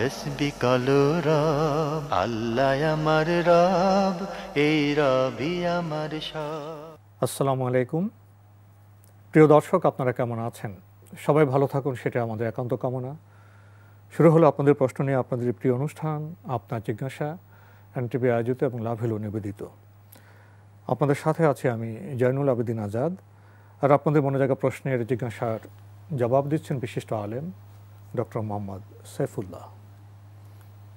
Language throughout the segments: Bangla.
তসবি রব আল্লাহ আমার রব এই রবি আমার সব আসসালামু আলাইকুম প্রিয় দর্শক আপনারা কেমন আছেন সবাই ভালো থাকুন সেটা আমাদের একান্ত কামনা শুরু হলো আপনাদের প্রশ্ন নিয়ে আপনাদের প্রিয় অনুষ্ঠান আপনার জিজ্ঞাসা এনটিভি আয়োজিত এবং লাভ হলো নিবেদিত আপনাদের সাথে আছে আমি জয়নুল আবেদিন আজাদ আর আপনাদের মনে জায়গা প্রশ্নের জিজ্ঞাসার জবাব দিচ্ছেন বিশিষ্ট আলেম ডক্টর মোহাম্মদ সাইফুল্লাহ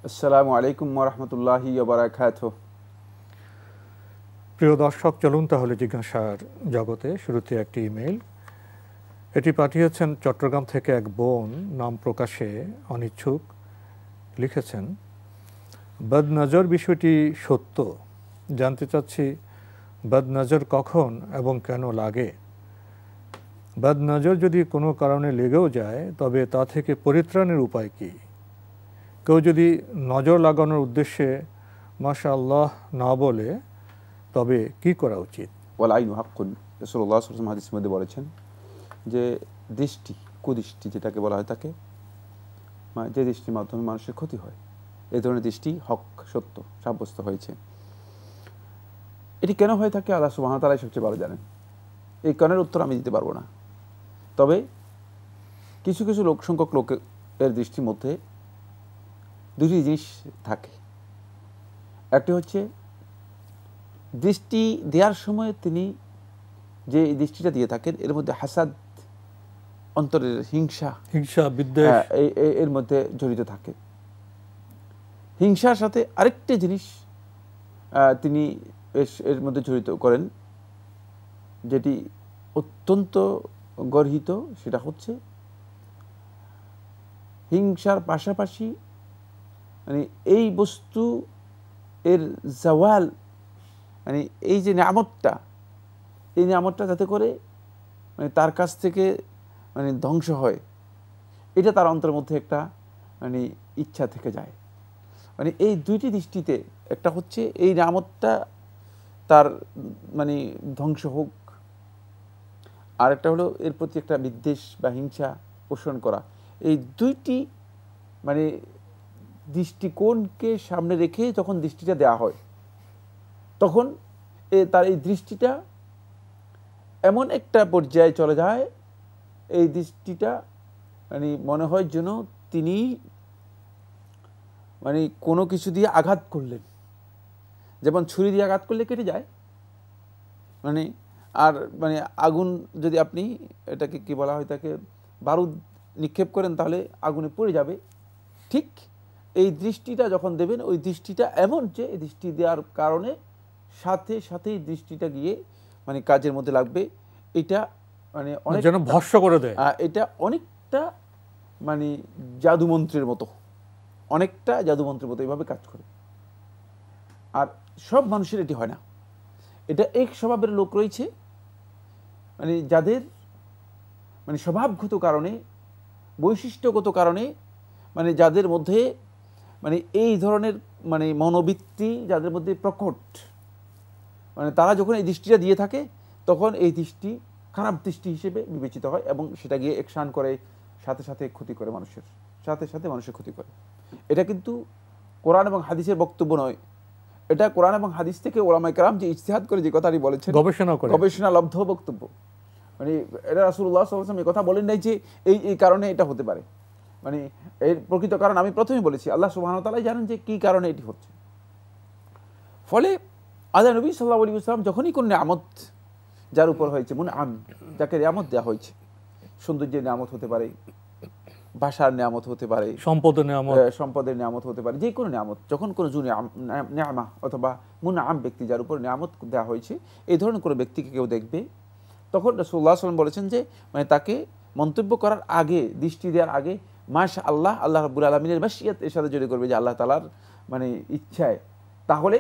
আসসালামু আলাইকুম ওরহমতুল্লাহি বারাকাত প্রিয় দর্শক চলুন তাহলে জিজ্ঞাসার জগতে শুরুতে একটি ইমেইল এটি পাঠিয়েছেন চট্টগ্রাম থেকে এক বোন নাম প্রকাশে অনিচ্ছুক লিখেছেন বদনজর বিষয়টি সত্য জানতে চাচ্ছি বদনজর কখন এবং কেন লাগে বদনজর যদি কোনো কারণে লেগেও যায় তবে তা থেকে পরিত্রাণের উপায় কী কেউ যদি নজর লাগানোর উদ্দেশ্যে মাশাআল্লাহ না বলে তবে কি করা উচিত মধ্যে বলেছেন যে দৃষ্টি কুদৃষ্টি যেটাকে বলা হয় তাকে যে দৃষ্টির মাধ্যমে মানুষের ক্ষতি হয় এ ধরনের দৃষ্টি হক সত্য সাব্যস্ত হয়েছে এটি কেন হয়ে থাকে আল্লাহ সুবাহতালাই সবচেয়ে ভালো জানেন এই কারণের উত্তর আমি দিতে পারবো না তবে কিছু কিছু লোক সংখ্যক লোকের দৃষ্টির মধ্যে দুটি জিনিস থাকে একটি হচ্ছে দৃষ্টি দেওয়ার সময় তিনি যে দৃষ্টিটা দিয়ে থাকেন এর মধ্যে হাসাদ অন্তরের হিংসা হিংসা বিদ্বেষ হ্যাঁ, এর মধ্যে জড়িত থাকে হিংসার সাথে আরেকটি জিনিস তিনি এর মধ্যে জড়িত করেন যেটি অত্যন্ত গর্হিত সেটা হচ্ছে হিংসার পাশাপাশি মানে এই বস্তু এর জওয়াল মানে এই যে নিয়ামতটা এই নিয়ামতটা যাতে করে মানে তার কাছ থেকে মানে ধ্বংস হয় এটা তার অন্তরের মধ্যে একটা মানে ইচ্ছা থেকে যায় মানে এই দুইটি দৃষ্টিতে একটা হচ্ছে এই নিয়ামতটা তার মানে ধ্বংস হোক আর একটা হলো এর প্রতি একটা বিদ্বেষ বা হিংসা পোষণ করা এই দুইটি মানে দৃষ্টিকোণকে সামনে রেখে যখন দৃষ্টিটা দেয়া হয় তখন তার এই দৃষ্টিটা এমন একটা পর্যায়ে চলে যায় এই দৃষ্টিটা মানে মনে হয় যেন তিনি মানে কোনো কিছু দিয়ে আঘাত করলেন যেমন ছুরি দিয়ে আঘাত করলে কেটে যায় মানে আর মানে আগুন যদি আপনি এটাকে কি বলা হয় তাকে বারুদ নিক্ষেপ করেন তাহলে আগুনে পড়ে যাবে ঠিক এই দৃষ্টিটা যখন দেবেন ওই দৃষ্টিটা এমন যে এই দৃষ্টি দেওয়ার কারণে সাথে সাথেই দৃষ্টিটা গিয়ে মানে কাজের মধ্যে লাগবে এটা মানে অনেক যেন ভস্য করে দেয় এটা অনেকটা মানে জাদুমন্ত্রের মতো অনেকটা জাদুমন্ত্রের মতো এইভাবে কাজ করে আর সব মানুষের এটি হয় না এটা এক স্বভাবের লোক রয়েছে মানে যাদের মানে স্বভাবগত কারণে বৈশিষ্ট্যগত কারণে মানে যাদের মধ্যে মানে এই ধরনের মানে মনোবৃত্তি যাদের মধ্যে প্রকট মানে তারা যখন এই দৃষ্টিটা দিয়ে থাকে তখন এই দৃষ্টি খারাপ দৃষ্টি হিসেবে বিবেচিত হয় এবং সেটা গিয়ে একশান করে সাথে সাথে ক্ষতি করে মানুষের সাথে সাথে মানুষের ক্ষতি করে এটা কিন্তু কোরআন এবং হাদিসের বক্তব্য নয় এটা কোরআন এবং হাদিস থেকে ওলামাই কালাম যে ইজতিহাদ করে যে কথাটি বলেছেন গবেষণা করে গবেষণা লব্ধ বক্তব্য মানে এটা রাসুল্লাহ সাল্লাম এই কথা বলেন নাই যে এই এই কারণে এটা হতে পারে মানে এর প্রকৃত কারণ আমি প্রথমেই বলেছি আল্লাহ সুবাহতালাই জানেন যে কী কারণে এটি হচ্ছে ফলে আল্লাহ নবী সাল্লাহ আলী ইসলাম যখনই কোনো নামত যার উপর হয়েছে মনে আম যাকে নিয়ামত দেওয়া হয়েছে সৌন্দর্যের নিয়ামত হতে পারে ভাষার নিয়ামত হতে পারে সম্পদের নিয়ামত সম্পদের নিয়ামত হতে পারে যে কোনো নিয়ামত যখন কোনো জুনে নেয়ামা অথবা মুন আম ব্যক্তি যার উপর নিয়ামত দেওয়া হয়েছে এই ধরনের কোনো ব্যক্তিকে কেউ দেখবে তখন রসুল্লাহ সাল্লাম বলেছেন যে মানে তাকে মন্তব্য করার আগে দৃষ্টি দেওয়ার আগে মাশা আল্লাহ আল্লাহ রাবুল আলমিনের মাসিয়াত এর সাথে জড়িয়ে করবে যে আল্লাহ তালার মানে ইচ্ছায় তাহলে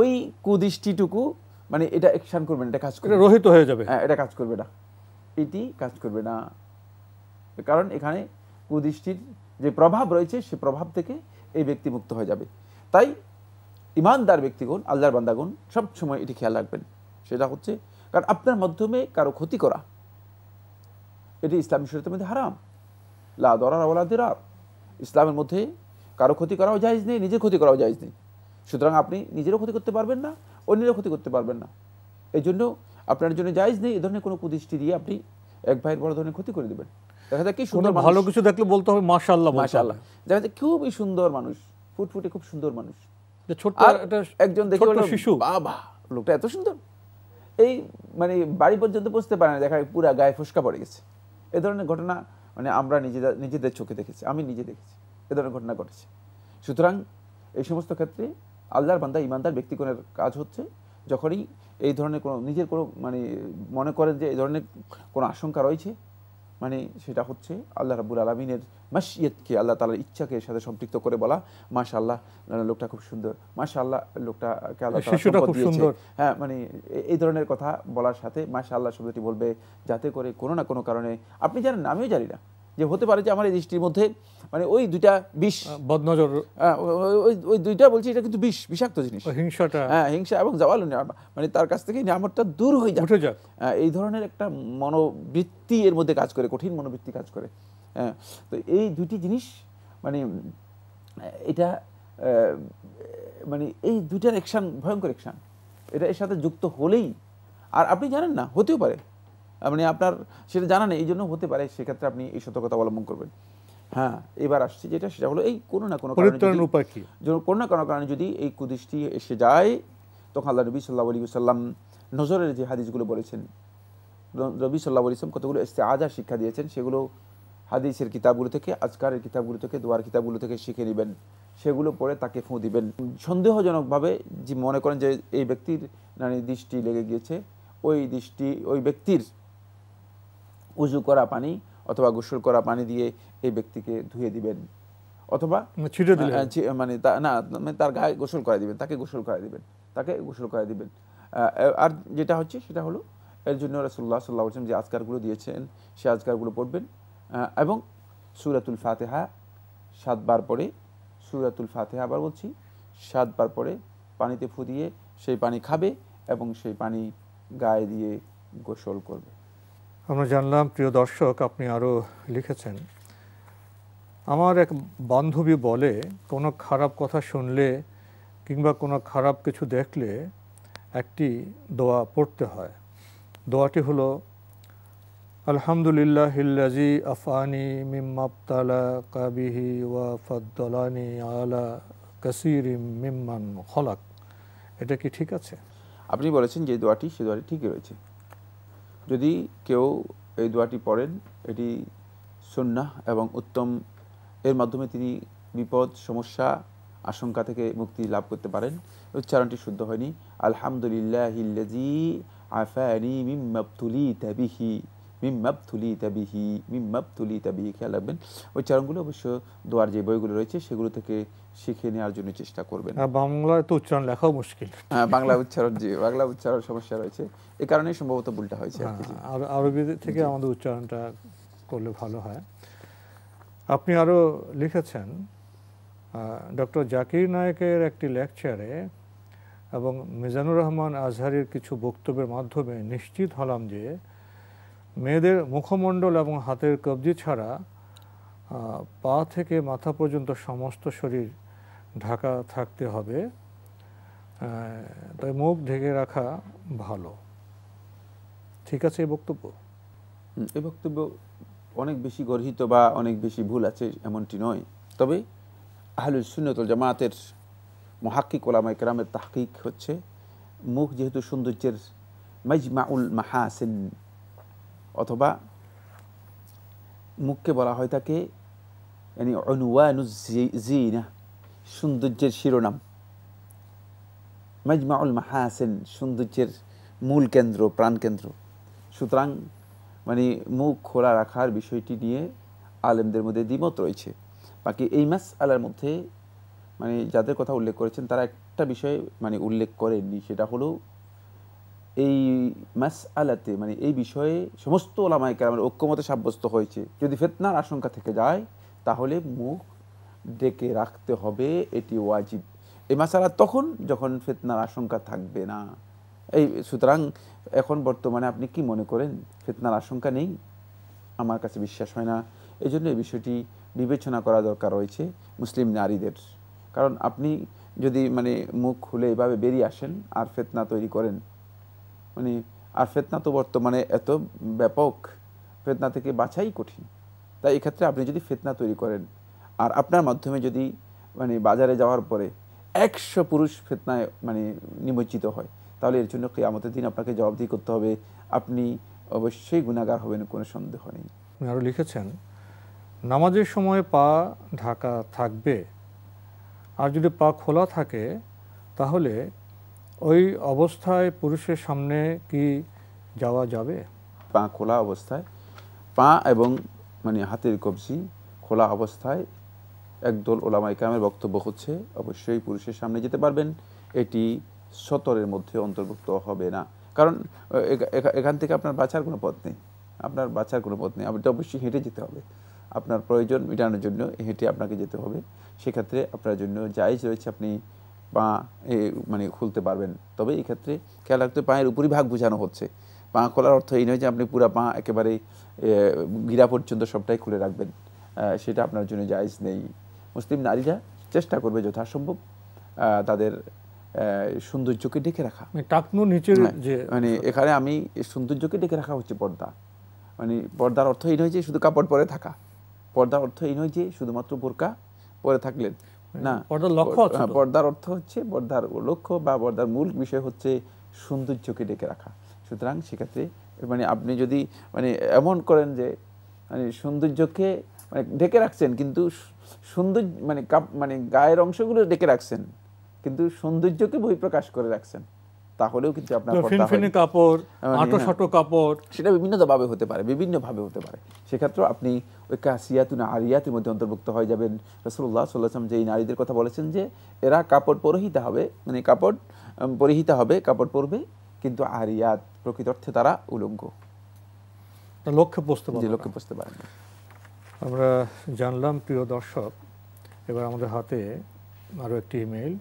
ওই কুদৃষ্টিটুকু মানে এটা একশান করবে না এটা কাজ করবে রহিত হয়ে যাবে হ্যাঁ এটা কাজ করবে না এটি কাজ করবে না কারণ এখানে কুদৃষ্টির যে প্রভাব রয়েছে সে প্রভাব থেকে এই ব্যক্তি মুক্ত হয়ে যাবে তাই ইমানদার ব্যক্তিগণ আল্লাহর বান্দাগুণ সবসময় এটি খেয়াল রাখবেন সেটা হচ্ছে কারণ আপনার মাধ্যমে কারো ক্ষতি করা এটি ইসলামী শরীরের মধ্যে হারাম লা দরার আওয়ালা দিরার ইসলামের মধ্যে কারো ক্ষতি করাও জায়জ নেই নিজের ক্ষতি করাও জায়জ নেই সুতরাং আপনি নিজেরও ক্ষতি করতে পারবেন না অন্যেরও ক্ষতি করতে পারবেন না এই জন্য আপনার জন্য জায়জ নেই এ ধরনের কোনো প্রতিষ্ঠি দিয়ে আপনি এক ভাইয়ের বড় ধরনের ক্ষতি করে দেবেন দেখা যায় কি সুন্দর ভালো কিছু দেখলে বলতে হবে মাশাল্লাহ মাশাল্লাহ দেখা যায় খুবই সুন্দর মানুষ ফুটফুটে খুব সুন্দর মানুষ ছোট্ট একজন দেখে শিশু বাবা লোকটা এত সুন্দর এই মানে বাড়ি পর্যন্ত পৌঁছতে পারে না দেখা পুরা গায়ে ফুসকা পড়ে গেছে এ ধরনের ঘটনা মানে আমরা নিজেদের নিজেদের চোখে দেখেছি আমি নিজে দেখেছি এ ধরনের ঘটনা ঘটেছে সুতরাং এই সমস্ত ক্ষেত্রে আল্লাহর বান্দা ইমানদার ব্যক্তিগণের কাজ হচ্ছে যখনই এই ধরনের কোনো নিজের কোনো মানে মনে করেন যে এই ধরনের কোনো আশঙ্কা রয়েছে মানে সেটা হচ্ছে আল্লাহ রাবুল আলমিনের মাসিয়তকে আল্লাহ তালার ইচ্ছাকে সাথে সম্পৃক্ত করে বলা মাশা আল্লাহ মানে লোকটা খুব সুন্দর মাশা আল্লাহ লোকটাকে আল্লাহ সুন্দর হ্যাঁ মানে এই ধরনের কথা বলার সাথে মাশা আল্লাহ শব্দটি বলবে যাতে করে কোনো না কোনো কারণে আপনি জানেন আমিও জানি না যে হতে পারে যে আমার এই দৃষ্টির মধ্যে মানে ওই দুইটা বিষ বদনজর হ্যাঁ, ওই ওই দুইটা বলছি এটা কিন্তু বিষ বিষাক্ত জিনিস হিংসাটা হ্যাঁ হিংসা এবং জওয়াল মানে তার কাছ থেকে নিয়ামতটা দূর হয়ে যায় উঠে যায় হ্যাঁ, এই ধরনের একটা মনোবৃত্তি এর মধ্যে কাজ করে কঠিন মনোবৃত্তি কাজ করে হ্যাঁ তো এই দুটি জিনিস মানে এটা মানে এই দুইটার একশান ভয়ঙ্কর একশান এটা এর সাথে যুক্ত হলেই আর আপনি জানেন না হতেও পারে মানে আপনার সেটা জানা নেই এই জন্য হতে পারে সেক্ষেত্রে আপনি এই সতর্কতা অবলম্বন করবেন হ্যাঁ এবার আসছে যেটা সেটা হলো এই কোনো না কোনো কারণে উপায় কোনো না কোনো কারণে যদি এই কুদৃষ্টি এসে যায় তখন আল্লাহ নবী সাল্লাহ আলী সাল্লাম নজরের যে হাদিসগুলো বলেছেন রবি সাল্লাহ ইসলাম কতগুলো আজা শিক্ষা দিয়েছেন সেগুলো হাদিসের কিতাবগুলো থেকে আজকারের কিতাবগুলো থেকে দোয়ার কিতাবগুলো থেকে শিখে নেবেন সেগুলো পরে তাকে ফোঁ দিবেন সন্দেহজনকভাবে যে মনে করেন যে এই ব্যক্তির নানি দৃষ্টি লেগে গিয়েছে ওই দৃষ্টি ওই ব্যক্তির উজু করা পানি অথবা গোসল করা পানি দিয়ে এই ব্যক্তিকে ধুয়ে দিবেন অথবা মানে, মানে না মানে তার গায়ে গোসল করা দিবেন তাকে গোসল করা দিবেন তাকে গোসল করা দিবেন আর যেটা হচ্ছে সেটা হলো এর জন্য রাসুল্লাহ সাল্লাহ যে আজকারগুলো দিয়েছেন সে আজকারগুলো পড়বেন এবং সুরাতুল ফাতেহা সাতবার পরে সুরাতুল ফাতেহা আবার বলছি সাতবার পরে পানিতে ফুদিয়ে সেই পানি খাবে এবং সেই পানি গায়ে দিয়ে গোসল করবে আমরা জানলাম প্রিয় দর্শক আপনি আরও লিখেছেন আমার এক বান্ধবী বলে কোনো খারাপ কথা শুনলে কিংবা কোনো খারাপ কিছু দেখলে একটি দোয়া পড়তে হয় দোয়াটি হলো আলহামদুলিল্লাহ হিল্লাজি আফানি মিম্মাবতালা কাবিহি ওয়া ফদ্দলানি আলা কাসির মিম্মান খলাক এটা কি ঠিক আছে আপনি বলেছেন যে দোয়াটি সে দোয়াটি ঠিকই রয়েছে যদি কেউ এই দোয়াটি পড়েন এটি সন্ন্যাহ এবং উত্তম এর মাধ্যমে তিনি বিপদ সমস্যা আশঙ্কা থেকে মুক্তি লাভ করতে পারেন উচ্চারণটি শুদ্ধ হয়নি আলহামদুলিল্লাহ আফানি মিম্মাবতুলি তাবিহি মিম্মাব থুলি তাবিহি মিম্মাব থুলি তাবিহি খেয়াল রাখবেন উচ্চারণগুলো অবশ্য দোয়ার যে বইগুলো রয়েছে সেগুলো থেকে শিখে নেওয়ার জন্য চেষ্টা করবেন হ্যাঁ, বাংলায় তো উচ্চারণ লেখাও মুশকিল হ্যাঁ বাংলা উচ্চারণ জি বাংলা উচ্চারণ সমস্যা রয়েছে এ কারণে সম্ভবত ভুলটা হয়েছে আর হ্যাঁ, আরবি থেকে আমাদের উচ্চারণটা করলে ভালো হয় আপনি আরও লিখেছেন ডক্টর জাকির নায়কের একটি লেকচারে এবং মিজানুর রহমান আজহারের কিছু বক্তব্যের মাধ্যমে নিশ্চিত হলাম যে মেয়েদের মুখমণ্ডল এবং হাতের কবজি ছাড়া পা থেকে মাথা পর্যন্ত সমস্ত শরীর ঢাকা থাকতে হবে তাই মুখ ঢেকে রাখা ভালো ঠিক আছে এই বক্তব্য এ বক্তব্য অনেক বেশি গর্হিত বা অনেক বেশি ভুল আছে এমনটি নয় তবে আহলুল সুন্নতল জামায়াতের মহাক্কিক কোলামায় ক্রামের তাহকিক হচ্ছে মুখ যেহেতু সৌন্দর্যের মাইজমাউল মাহাসিন অথবা মুখকে বলা হয় তাকে মানে না সৌন্দর্যের শিরোনাম মাজমাউল মাহাসেন সৌন্দর্যের মূল কেন্দ্র প্রাণকেন্দ্র সুতরাং মানে মুখ খোলা রাখার বিষয়টি নিয়ে আলেমদের মধ্যে দ্বিমত রয়েছে বাকি এই মাস আলার মধ্যে মানে যাদের কথা উল্লেখ করেছেন তারা একটা বিষয় মানে উল্লেখ করেননি সেটা হলো এই মাস আলাতে মানে এই বিষয়ে সমস্ত ওলামাই কালামের ঐক্যমতে সাব্যস্ত হয়েছে যদি ফেতনার আশঙ্কা থেকে যায় তাহলে মুখ ডেকে রাখতে হবে এটি ওয়াজিব এই মাসালা তখন যখন ফেতনার আশঙ্কা থাকবে না এই সুতরাং এখন বর্তমানে আপনি কি মনে করেন ফেতনার আশঙ্কা নেই আমার কাছে বিশ্বাস হয় না এই জন্য এই বিষয়টি বিবেচনা করা দরকার রয়েছে মুসলিম নারীদের কারণ আপনি যদি মানে মুখ খুলে এভাবে বেরিয়ে আসেন আর ফেতনা তৈরি করেন মানে আর ফেতনা তো বর্তমানে এত ব্যাপক ফেতনা থেকে বাছাই কঠিন তাই এক্ষেত্রে আপনি যদি ফেতনা তৈরি করেন আর আপনার মাধ্যমে যদি মানে বাজারে যাওয়ার পরে একশো পুরুষ ফেতনায় মানে নিমজ্জিত হয় তাহলে এর জন্য আমাদের দিন আপনাকে জবাবদিহি করতে হবে আপনি অবশ্যই গুণাগার হবেন কোনো সন্দেহ নেই আরও লিখেছেন নামাজের সময় পা ঢাকা থাকবে আর যদি পা খোলা থাকে তাহলে ওই অবস্থায় পুরুষের সামনে কি যাওয়া যাবে পা খোলা অবস্থায় পা এবং মানে হাতের কবজি খোলা অবস্থায় একদল ওলামাইকামের বক্তব্য হচ্ছে অবশ্যই পুরুষের সামনে যেতে পারবেন এটি সতরের মধ্যে অন্তর্ভুক্ত হবে না কারণ এখান থেকে আপনার বাঁচার কোনো পথ নেই আপনার বাঁচার কোনো পথ নেই আপনি অবশ্যই হেঁটে যেতে হবে আপনার প্রয়োজন মেটানোর জন্য হেঁটে আপনাকে যেতে হবে সেক্ষেত্রে আপনার জন্য জায়জ রয়েছে আপনি পা মানে খুলতে পারবেন তবে এই ক্ষেত্রে খেয়াল রাখতে পায়ের ভাগ বোঝানো হচ্ছে পা খোলার অর্থ এই নয় যে আপনি পুরা পা একেবারে গিরা পর্যন্ত সবটাই খুলে রাখবেন সেটা আপনার জন্য জায়জ নেই মুসলিম নারীরা চেষ্টা করবে যথাসম্ভব তাদের সৌন্দর্যকে ডেকে রাখা মানে টাকনো নিচে হ্যাঁ, যে মানে এখানে আমি সৌন্দর্যকে ডেকে রাখা হচ্ছে পর্দা মানে পর্দার অর্থ এই নয় যে শুধু কাপড় পরে থাকা পর্দার অর্থ এই নয় যে শুধুমাত্র বোরকা পরে থাকলেন না হ্যাঁ, পর্দার লক্ষ্য হ্যাঁ, পর্দার অর্থ হচ্ছে পর্দার লক্ষ্য বা পর্দার মূল বিষয় হচ্ছে সৌন্দর্যকে ডেকে রাখা সুতরাং সেক্ষেত্রে মানে আপনি যদি মানে এমন করেন যে মানে সৌন্দর্যকে মানে ডেকে রাখছেন কিন্তু সৌন্দর্য মানে কাপ মানে গায়ের অংশগুলো ডেকে রাখছেন কিন্তু সৌন্দর্যকে বহিঃপ্রকাশ করে রাখছেন তাহলেও কিন্তু আপনার ফিনফিনে কাপড় মানে আটো হ্যাঁ। সাটো কাপড় সেটা বিভিন্নভাবে হতে পারে বিভিন্ন ভাবে হতে পারে সেক্ষেত্রে আপনি ওই কাসিয়াতুন আরিয়াতের মধ্যে অন্তর্ভুক্ত হয়ে যাবেন রসুল্লাহ সাল্লাহাম যে নারীদের কথা বলেছেন যে এরা কাপড় পরহিতা হবে মানে কাপড় পরিহিতা হবে কাপড় পরবে কিন্তু আরিয়াত প্রকৃত অর্থে তারা উলঙ্গ লক্ষ্যে পৌঁছতে পারে লক্ষ্যে পৌঁছতে পারে আমরা জানলাম প্রিয় দর্শক এবার আমাদের হাতে আরও একটি ইমেল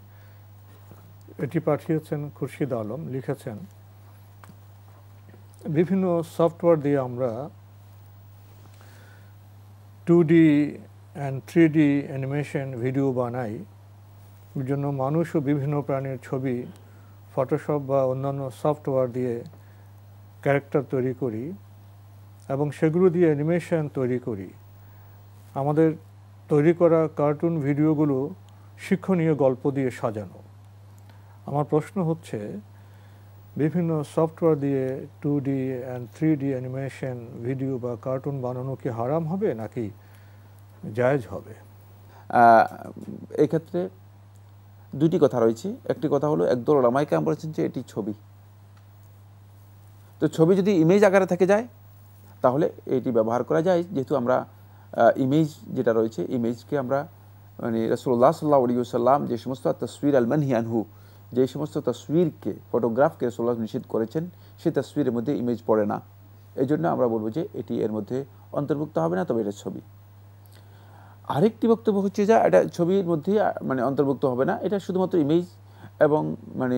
এটি পাঠিয়েছেন খুরশিদ আলম লিখেছেন বিভিন্ন সফটওয়্যার দিয়ে আমরা two D and three D animation video বানাই জন্য মানুষ ও বিভিন্ন প্রাণীর ছবি ফটোশপ বা অন্যান্য সফটওয়্যার দিয়ে ক্যারেক্টার তৈরি করি এবং সেগুলো দিয়ে অ্যানিমেশন তৈরি করি আমাদের তৈরি করা কার্টুন ভিডিওগুলো শিক্ষণীয় গল্প দিয়ে সাজানো আমার প্রশ্ন হচ্ছে বিভিন্ন সফটওয়্যার দিয়ে two D and three D animation video বা কার্টুন বানানো কি হারাম হবে নাকি জায়জ হবে এক্ষেত্রে দুটি কথা রয়েছে একটি কথা হলো একদল রামাইকে আমি বলেছেন যে এটি ছবি তো ছবি যদি ইমেজ আকারে থেকে যায় তাহলে এটি ব্যবহার করা যায় যেহেতু আমরা ইমেজ যেটা রয়েছে ইমেজকে আমরা মানে রসুল্লাহ সাল্লাহ আলী সাল্লাম যে সমস্ত তসবির আলমান হিয়ানহু যে সমস্ত তসবিরকে ফটোগ্রাফকে সোল্লাহ নিষেধ করেছেন সেই তসবিরের মধ্যে ইমেজ পড়ে না এই জন্য আমরা বলবো যে এটি এর মধ্যে অন্তর্ভুক্ত হবে না তবে এটা ছবি আরেকটি বক্তব্য হচ্ছে যে এটা ছবির মধ্যে মানে অন্তর্ভুক্ত হবে না এটা শুধুমাত্র ইমেজ এবং মানে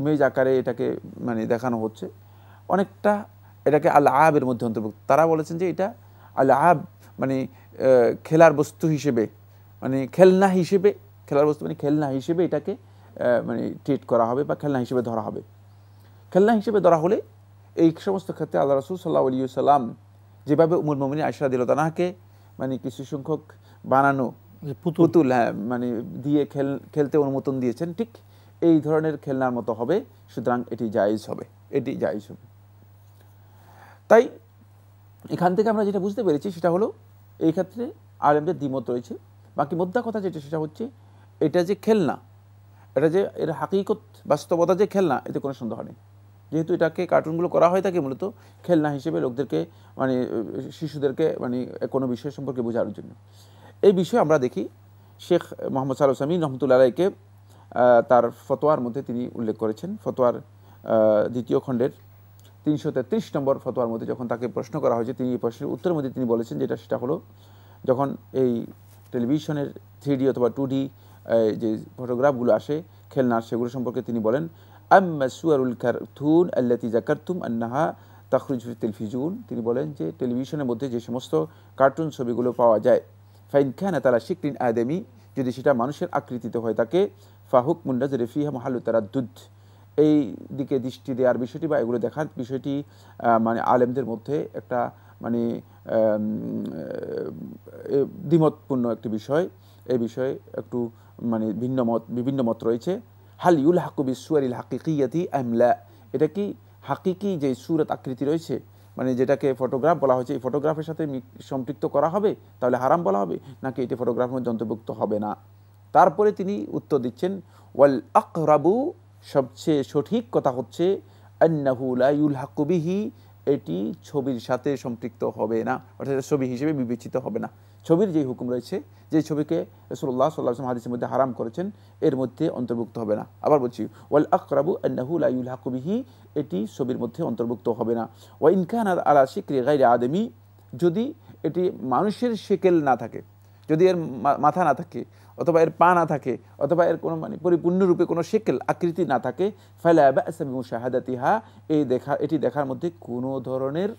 ইমেজ আকারে এটাকে মানে দেখানো হচ্ছে অনেকটা এটাকে আল আবের মধ্যে অন্তর্ভুক্ত তারা বলেছেন যে এটা আল আব মানে খেলার বস্তু হিসেবে মানে খেলনা হিসেবে খেলার বস্তু মানে খেলনা হিসেবে এটাকে মানে ট্রিট করা হবে বা খেলনা হিসেবে ধরা হবে খেলনা হিসেবে ধরা হলে এই সমস্ত ক্ষেত্রে আল্লাহ রসুল সাল্লাহ আলী সাল্লাম যেভাবে উমুল মমিনী আশরা দিল তানাহাকে মানে কিছু সংখ্যক বানানো পুতুল হ্যাঁ মানে দিয়ে খেল খেলতে অনুমোদন দিয়েছেন ঠিক এই ধরনের খেলনার মতো হবে সুতরাং এটি জায়জ হবে এটি জায়জ হবে তাই এখান থেকে আমরা যেটা বুঝতে পেরেছি সেটা হলো এই ক্ষেত্রে আলেমদের দ্বিমত রয়েছে বাকি মোদ্দা কথা যেটা সেটা হচ্ছে এটা যে খেলনা এটা যে এর হাকিকত বাস্তবতা যে খেলনা এতে কোনো সন্দেহ নেই যেহেতু এটাকে কার্টুনগুলো করা হয় থাকে মূলত খেলনা হিসেবে লোকদেরকে মানে শিশুদেরকে মানে কোনো বিষয় সম্পর্কে বোঝানোর জন্য এই বিষয়ে আমরা দেখি শেখ মোহাম্মদ সাল সামিন রহমতুল্লা আলাইকে তার ফতোয়ার মধ্যে তিনি উল্লেখ করেছেন ফতোয়ার দ্বিতীয় খণ্ডের তিনশো তেত্রিশ নম্বর ফতোয়ার মধ্যে যখন তাকে প্রশ্ন করা হয়েছে তিনি এই প্রশ্নের উত্তরের মধ্যে তিনি বলেছেন যেটা সেটা হলো যখন এই টেলিভিশনের থ্রি অথবা টু যে ফটোগ্রাফগুলো আসে খেলনার সেগুলো সম্পর্কে তিনি বলেন আম্মা কার্থুন আল্লাতি জাকার্তুম আন্নাহা তাখরুজ তেলফিজুন তিনি বলেন যে টেলিভিশনের মধ্যে যে সমস্ত কার্টুন ছবিগুলো পাওয়া যায় ফাইন খান তারা শিকরিন আদেমি যদি সেটা মানুষের আকৃতিতে হয় তাকে ফাহুক মুন্ডাজ রেফিহা মাহালু তারা দুধ এই দিকে দৃষ্টি দেওয়ার বিষয়টি বা এগুলো দেখার বিষয়টি মানে আলেমদের মধ্যে একটা মানে দ্বিমতপূর্ণ একটি বিষয় এই বিষয়ে একটু মানে ভিন্ন মত বিভিন্ন মত রয়েছে হাল ইউল হাকুবি সুয়ারিল হাকিকিয়াতি আমলা এটা কি হাকিকি যে সুরত আকৃতি রয়েছে মানে যেটাকে ফটোগ্রাফ বলা হয়েছে এই ফটোগ্রাফের সাথে সম্পৃক্ত করা হবে তাহলে হারাম বলা হবে নাকি এটি ফটোগ্রাফের মধ্যে অন্তর্ভুক্ত হবে না তারপরে তিনি উত্তর দিচ্ছেন ওয়াল আকরাবু সবচেয়ে সঠিক কথা হচ্ছে আন্নাহুল হাকুবিহি এটি ছবির সাথে সম্পৃক্ত হবে না অর্থাৎ ছবি হিসেবে বিবেচিত হবে না ছবির যেই হুকুম রয়েছে যে ছবিকে রসুল্লাহ সাল্লাহ হাদিসের মধ্যে হারাম করেছেন এর মধ্যে অন্তর্ভুক্ত হবে না আবার বলছি ওয়াল আকরাবু আন্নাহুল হাকুবিহি এটি ছবির মধ্যে অন্তর্ভুক্ত হবে না ওয়া ইনকান আলা শিক্রি গাইরে আদমি যদি এটি মানুষের শেকেল না থাকে যদি এর মাথা না থাকে অথবা এর পা না থাকে অথবা এর কোনো মানে পরিপূর্ণরূপে কোনো শেকেল আকৃতি না থাকে ফাইলা শাহাদাতিহা এই দেখা এটি দেখার মধ্যে কোনো ধরনের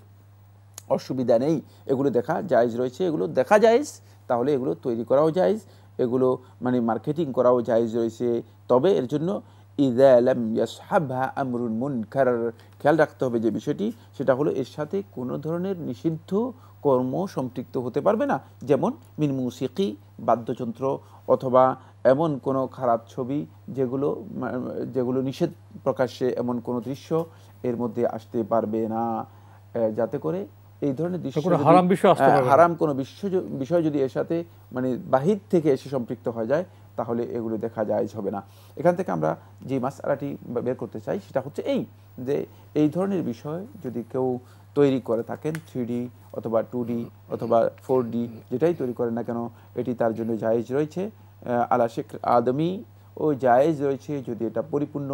অসুবিধা নেই এগুলো দেখা জায়জ রয়েছে এগুলো দেখা যায়জ তাহলে এগুলো তৈরি করাও যায়জ এগুলো মানে মার্কেটিং করাও জায়জ রয়েছে তবে এর জন্য ইদালাম ইয়াসহাবহা আমরুন মুনকার খেয়াল রাখতে হবে যে বিষয়টি সেটা হলো এর সাথে কোনো ধরনের নিষিদ্ধ কর্ম সম্পৃক্ত হতে পারবে না যেমন মিন মুসিকি বাদ্যযন্ত্র অথবা এমন কোনো খারাপ ছবি যেগুলো যেগুলো নিষেধ প্রকাশ্যে এমন কোনো দৃশ্য এর মধ্যে আসতে পারবে না যাতে করে এই ধরনের হারাম বিষয় হারাম কোনো বিষয় যদি এর সাথে মানে বাহির থেকে এসে সম্পৃক্ত হয়ে যায় তাহলে এগুলো দেখা যায় হবে না এখান থেকে আমরা যে মাসালাটি বের করতে চাই সেটা হচ্ছে এই যে এই ধরনের বিষয় যদি কেউ তৈরি করে থাকেন থ্রি অথবা টু অথবা ফোর যেটাই তৈরি করেন না কেন এটি তার জন্য জায়েজ রয়েছে আলা শেখ আদমি ও জায়েজ রয়েছে যদি এটা পরিপূর্ণ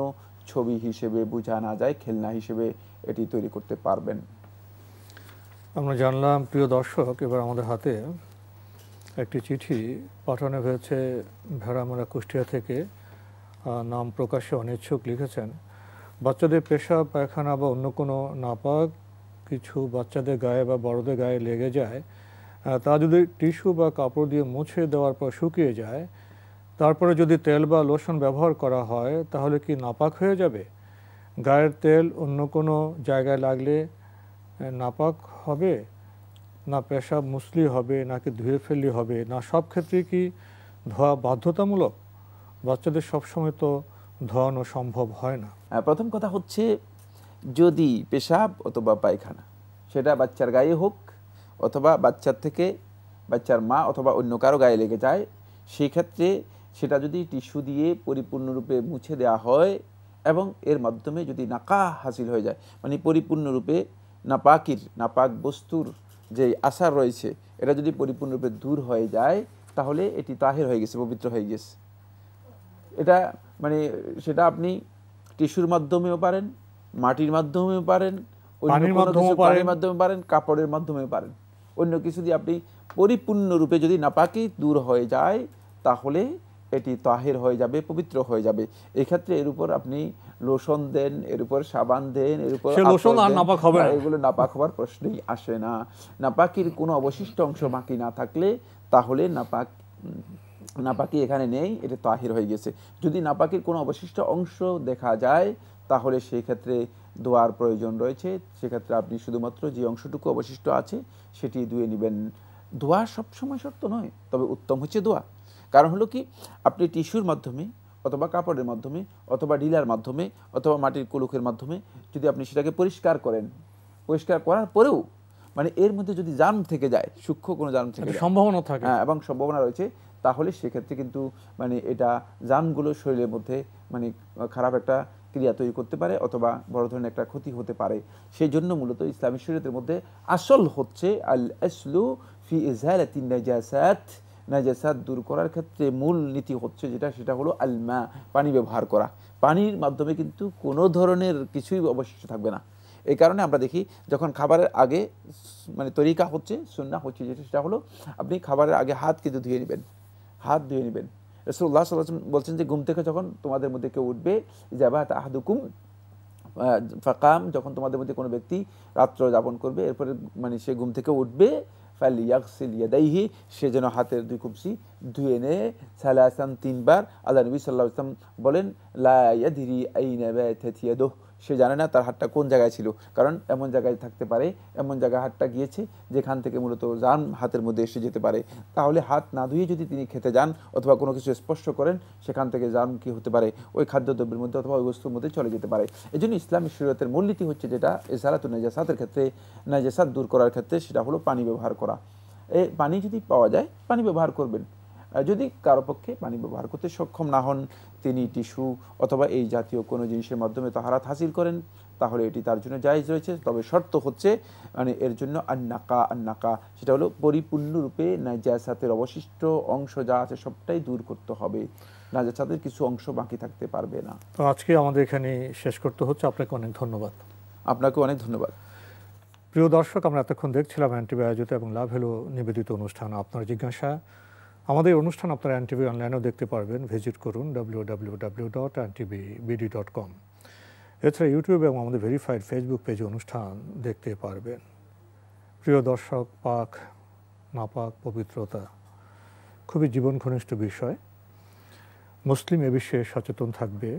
ছবি হিসেবে বোঝা না যায় খেলনা হিসেবে এটি তৈরি করতে পারবেন আমরা জানলাম প্রিয় দর্শক এবার আমাদের হাতে একটি চিঠি পাঠানো হয়েছে ভেড়ামারা কুষ্টিয়া থেকে নাম প্রকাশে অনিচ্ছুক লিখেছেন বাচ্চাদের পেশা পায়খানা বা অন্য কোনো নাপাক কিছু বাচ্চাদের গায়ে বা বড়দের গায়ে লেগে যায় তা যদি টিস্যু বা কাপড় দিয়ে মুছে দেওয়ার পর শুকিয়ে যায় তারপরে যদি তেল বা লোশন ব্যবহার করা হয় তাহলে কি নাপাক হয়ে যাবে গায়ের তেল অন্য কোনো জায়গায় লাগলে নাপাক হবে না পেশাব মুসলি হবে নাকি ধুয়ে ফেললি হবে না সব ক্ষেত্রে কি ধোয়া বাধ্যতামূলক বাচ্চাদের সবসময় তো ধোয়ানো সম্ভব হয় না প্রথম কথা হচ্ছে যদি পেশাব অথবা পায়খানা সেটা বাচ্চার গায়ে হোক অথবা বাচ্চার থেকে বাচ্চার মা অথবা অন্য কারো গায়ে লেগে যায় সেই ক্ষেত্রে সেটা যদি টিস্যু দিয়ে পরিপূর্ণরূপে মুছে দেওয়া হয় এবং এর মাধ্যমে যদি নাকা হাসিল হয়ে যায় মানে পরিপূর্ণরূপে না না পাক বস্তুর যে আশার রয়েছে এটা যদি পরিপূর্ণরূপে দূর হয়ে যায় তাহলে এটি তাহের হয়ে গেছে পবিত্র হয়ে গেছে এটা মানে সেটা আপনি টিস্যুর মাধ্যমেও পারেন মাটির মাধ্যমেও পারেন পানির মাধ্যমে পারেন কাপড়ের মাধ্যমে পারেন অন্য কিছু দিয়ে আপনি পরিপূর্ণরূপে যদি না পাকি দূর হয়ে যায় তাহলে এটি তাহের হয়ে যাবে পবিত্র হয়ে যাবে এক্ষেত্রে এর উপর আপনি লোশন দেন এর উপর সাবান দেন এর উপর লোশন আর নাপাক হবে এগুলো নাপাক হবার প্রশ্নই আসে না নাপাকির কোনো অবশিষ্ট অংশ বাকি না থাকলে তাহলে নাপাক নাপাকি এখানে নেই এটা তাহির হয়ে গেছে যদি নাপাকির কোনো অবশিষ্ট অংশ দেখা যায় তাহলে সেই ক্ষেত্রে ধোয়ার প্রয়োজন রয়েছে সেক্ষেত্রে আপনি শুধুমাত্র যে অংশটুকু অবশিষ্ট আছে সেটি ধুয়ে নেবেন ধোয়া সবসময় শর্ত নয় তবে উত্তম হচ্ছে ধোয়া কারণ হলো কি আপনি টিস্যুর মাধ্যমে অথবা কাপড়ের মাধ্যমে অথবা ডিলার মাধ্যমে অথবা মাটির কুলুকের মাধ্যমে যদি আপনি সেটাকে পরিষ্কার করেন পরিষ্কার করার পরেও মানে এর মধ্যে যদি জার্ম থেকে যায় সূক্ষ্ম কোনো জার্ম থেকে সম্ভাবনা থাকে হ্যাঁ এবং সম্ভাবনা রয়েছে তাহলে সেক্ষেত্রে কিন্তু মানে এটা জার্মগুলো শরীরের মধ্যে মানে খারাপ একটা ক্রিয়া তৈরি করতে পারে অথবা বড় ধরনের একটা ক্ষতি হতে পারে সেই জন্য মূলত ইসলামী শরীরের মধ্যে আসল হচ্ছে আল আসলু ফি ইজহালাতিন নাজাসাত নাজাসাত দূর করার ক্ষেত্রে মূল নীতি হচ্ছে যেটা সেটা হলো আলমা পানি ব্যবহার করা পানির মাধ্যমে কিন্তু কোনো ধরনের কিছুই অবশিষ্ট থাকবে না এই কারণে আমরা দেখি যখন খাবারের আগে মানে তরিকা হচ্ছে সুন্না হচ্ছে যেটা সেটা হলো আপনি খাবারের আগে হাত কিন্তু ধুয়ে নেবেন হাত ধুয়ে নেবেন রসুল্লাহ সাল্লাহ বলছেন যে ঘুম থেকে যখন তোমাদের মধ্যে কেউ উঠবে জাবাহ আহাদুকুম ফাকাম যখন তোমাদের মধ্যে কোনো ব্যক্তি রাত্র যাপন করবে এরপরে মানে সে ঘুম থেকে উঠবে ফালিয়াকসিল ইয়াদাইহি সে যেন হাতের দুই কুবসি ধুয়ে নে সালাসান তিনবার আল্লাহ নবী সাল্লাহ ইসলাম বলেন লা ইয়াদিরি আইনা ব্যথিয়াদোহ সে জানে না তার হাতটা কোন জায়গায় ছিল কারণ এমন জায়গায় থাকতে পারে এমন জায়গায় হাটটা গিয়েছে যেখান থেকে মূলত যান হাতের মধ্যে এসে যেতে পারে তাহলে হাত না ধুয়ে যদি তিনি খেতে যান অথবা কোনো কিছু স্পর্শ করেন সেখান থেকে যান কি হতে পারে ওই খাদ্যদ্রব্যের মধ্যে অথবা ওই বস্তুর মধ্যে চলে যেতে পারে এই জন্য ইসলামী শরীয়তের মূলনীতি হচ্ছে যেটা তো নাজাসাতের ক্ষেত্রে নাজাসাত দূর করার ক্ষেত্রে সেটা হলো পানি ব্যবহার করা এ পানি যদি পাওয়া যায় পানি ব্যবহার করবেন যদি কারো পক্ষে পানি ব্যবহার করতে সক্ষম না হন তিনি টিস্যু অথবা এই জাতীয় কোনো জিনিসের মাধ্যমে তাহারাত হাসিল করেন তাহলে এটি তার জন্য জায়জ রয়েছে তবে শর্ত হচ্ছে মানে এর জন্য আন্নাকা আন্নাকা সেটা হলো পরিপূর্ণরূপে নাজাসাতের অবশিষ্ট অংশ যা আছে সবটাই দূর করতে হবে নাজাসাতের কিছু অংশ বাকি থাকতে পারবে না তো আজকে আমাদের এখানে শেষ করতে হচ্ছে আপনাকে অনেক ধন্যবাদ আপনাকে অনেক ধন্যবাদ প্রিয় দর্শক আমরা এতক্ষণ দেখছিলাম অ্যান্টিবায়োজিত এবং লাভ হলো নিবেদিত অনুষ্ঠান আপনার জিজ্ঞাসা আমাদের অনুষ্ঠান আপনারা অ্যান্টিভি অনলাইনেও দেখতে পারবেন ভিজিট করুন ডাব্লিউ ডাব্লিউ ডাব্লিউ ডট অ্যান্টিবি বিডি ডট কম এছাড়া ইউটিউবে এবং আমাদের ভেরিফাইড ফেসবুক পেজে অনুষ্ঠান দেখতে পারবেন প্রিয় দর্শক পাক নাপাক পবিত্রতা খুবই জীবন ঘনিষ্ঠ বিষয় মুসলিম এ বিষয়ে সচেতন থাকবে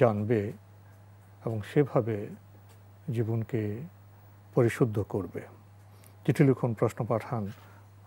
জানবে এবং সেভাবে জীবনকে পরিশুদ্ধ করবে চিঠি লিখুন প্রশ্ন পাঠান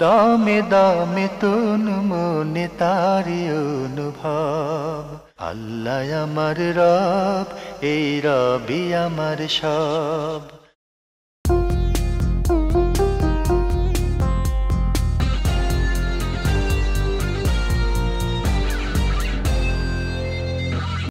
দমে দমে তন মনে তারি অনুভব আল্লাহ আমার রব এই রবি আমার সব